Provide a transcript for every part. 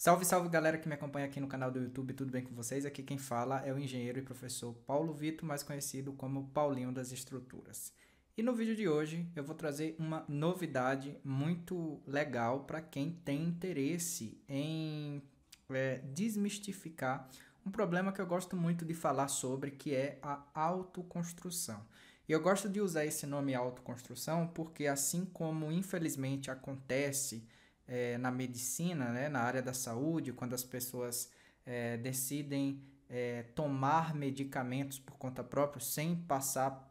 Salve, salve galera que me acompanha aqui no canal do YouTube, tudo bem com vocês? Aqui quem fala é o engenheiro e professor Paulo Vito, mais conhecido como Paulinho das Estruturas. E no vídeo de hoje eu vou trazer uma novidade muito legal para quem tem interesse em é, desmistificar um problema que eu gosto muito de falar sobre, que é a autoconstrução. E eu gosto de usar esse nome autoconstrução porque, assim como infelizmente acontece é, na medicina, né, na área da saúde, quando as pessoas é, decidem é, tomar medicamentos por conta própria, sem passar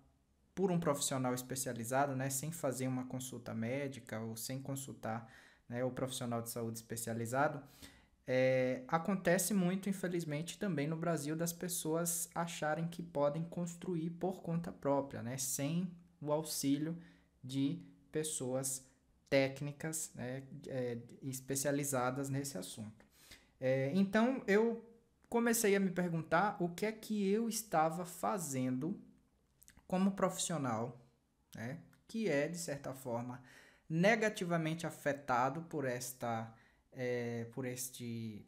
por um profissional especializado, né, sem fazer uma consulta médica ou sem consultar né, o profissional de saúde especializado, é, acontece muito, infelizmente, também no Brasil das pessoas acharem que podem construir por conta própria, né? sem o auxílio de pessoas técnicas né, é, especializadas nesse assunto. É, então eu comecei a me perguntar o que é que eu estava fazendo como profissional, né, que é de certa forma negativamente afetado por esta, é, por este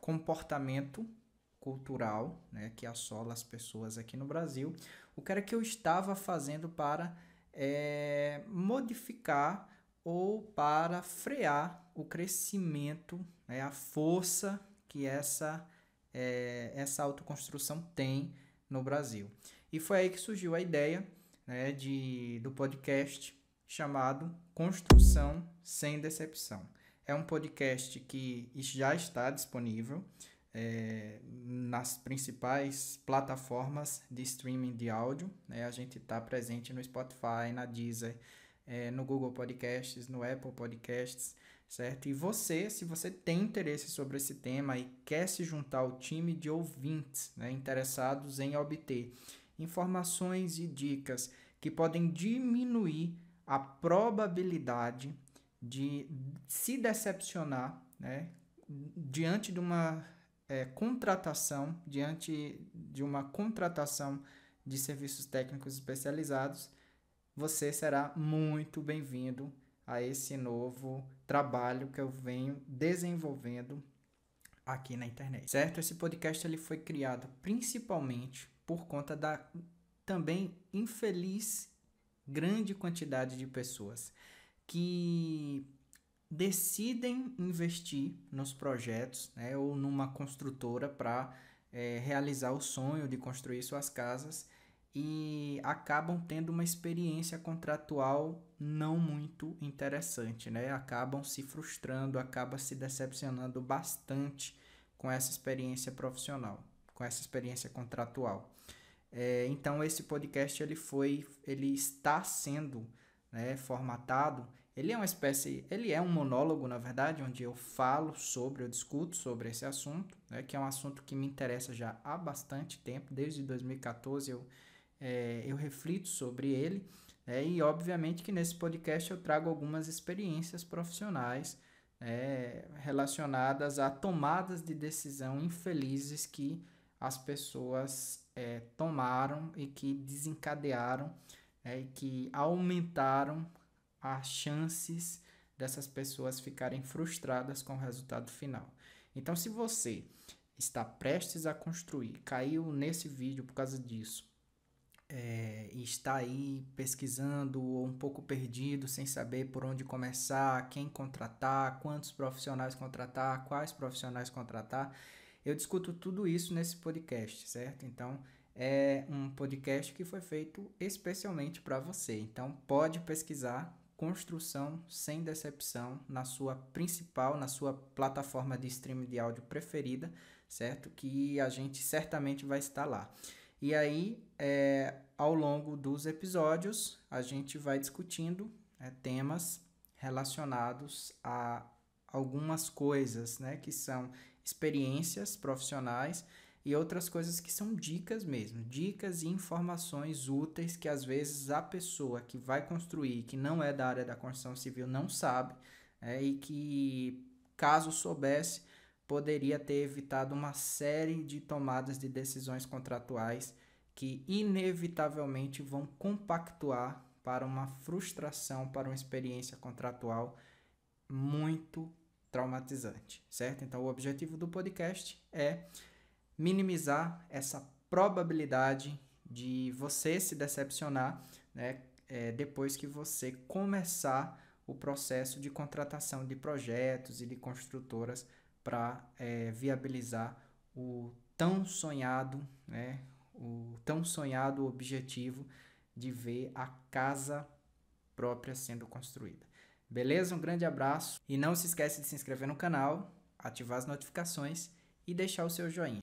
comportamento cultural, né, que assola as pessoas aqui no Brasil. O que era que eu estava fazendo para é, modificar ou para frear o crescimento, né, a força que essa, é, essa autoconstrução tem no Brasil. E foi aí que surgiu a ideia né, de, do podcast chamado Construção Sem Decepção. É um podcast que já está disponível é, nas principais plataformas de streaming de áudio. Né? A gente está presente no Spotify, na Deezer, é, no Google Podcasts, no Apple Podcasts, certo? E você, se você tem interesse sobre esse tema e quer se juntar ao time de ouvintes né, interessados em obter informações e dicas que podem diminuir a probabilidade de se decepcionar né, diante de uma é, contratação, diante de uma contratação de serviços técnicos especializados, você será muito bem-vindo a esse novo trabalho que eu venho desenvolvendo aqui na internet, certo? Esse podcast ele foi criado principalmente por conta da também infeliz grande quantidade de pessoas que decidem investir nos projetos né, ou numa construtora para é, eh, realizar o sonho de construir suas casas e acabam tendo uma experiência contratual não muito interessante, né? Acabam se frustrando, acabam se decepcionando bastante com essa experiência profissional, com essa experiência contratual. É, então esse podcast ele foi, ele está sendo né, formatado. Ele é uma espécie, ele é um monólogo na verdade, onde eu falo sobre, eu discuto sobre esse assunto, né, que é um assunto que me interessa já há bastante tempo, desde 2014 eu é, eu reflito sobre ele, né, e obviamente que nesse podcast eu trago algumas experiências profissionais é, relacionadas a tomadas de decisão infelizes que as pessoas é, tomaram e que desencadearam é, e que aumentaram as chances dessas pessoas ficarem frustradas com o resultado final. Então, se você está prestes a construir, caiu nesse vídeo por causa disso, é, eh, e está aí pesquisando ou um pouco perdido, sem saber por onde começar, quem contratar, quantos profissionais contratar, quais profissionais contratar, eu discuto tudo isso nesse podcast, certo? Então é um podcast que foi feito especialmente para você. Então pode pesquisar Construção sem decepção na sua principal, na sua plataforma de streaming de áudio preferida, certo? Que a gente certamente vai estar lá. E aí, é, ao longo dos episódios, a gente vai discutindo é, temas relacionados a algumas coisas, né, que são experiências profissionais e outras coisas que são dicas mesmo, dicas e informações úteis que às vezes a pessoa que vai construir, que não é da área da construção civil, não sabe, é, e que caso soubesse, poderia ter evitado uma série de tomadas de decisões contratuais que inevitavelmente vão compactuar para uma frustração, para uma experiência contratual muito traumatizante, certo? Então, o objetivo do podcast é minimizar essa probabilidade de você se decepcionar, né? É, depois que você começar o processo de contratação de projetos e de construtoras para é, viabilizar o tão sonhado, né, o tão sonhado objetivo de ver a casa própria sendo construída. Beleza? Um grande abraço e não se esquece de se inscrever no canal, ativar as notificações e deixar o seu joinha.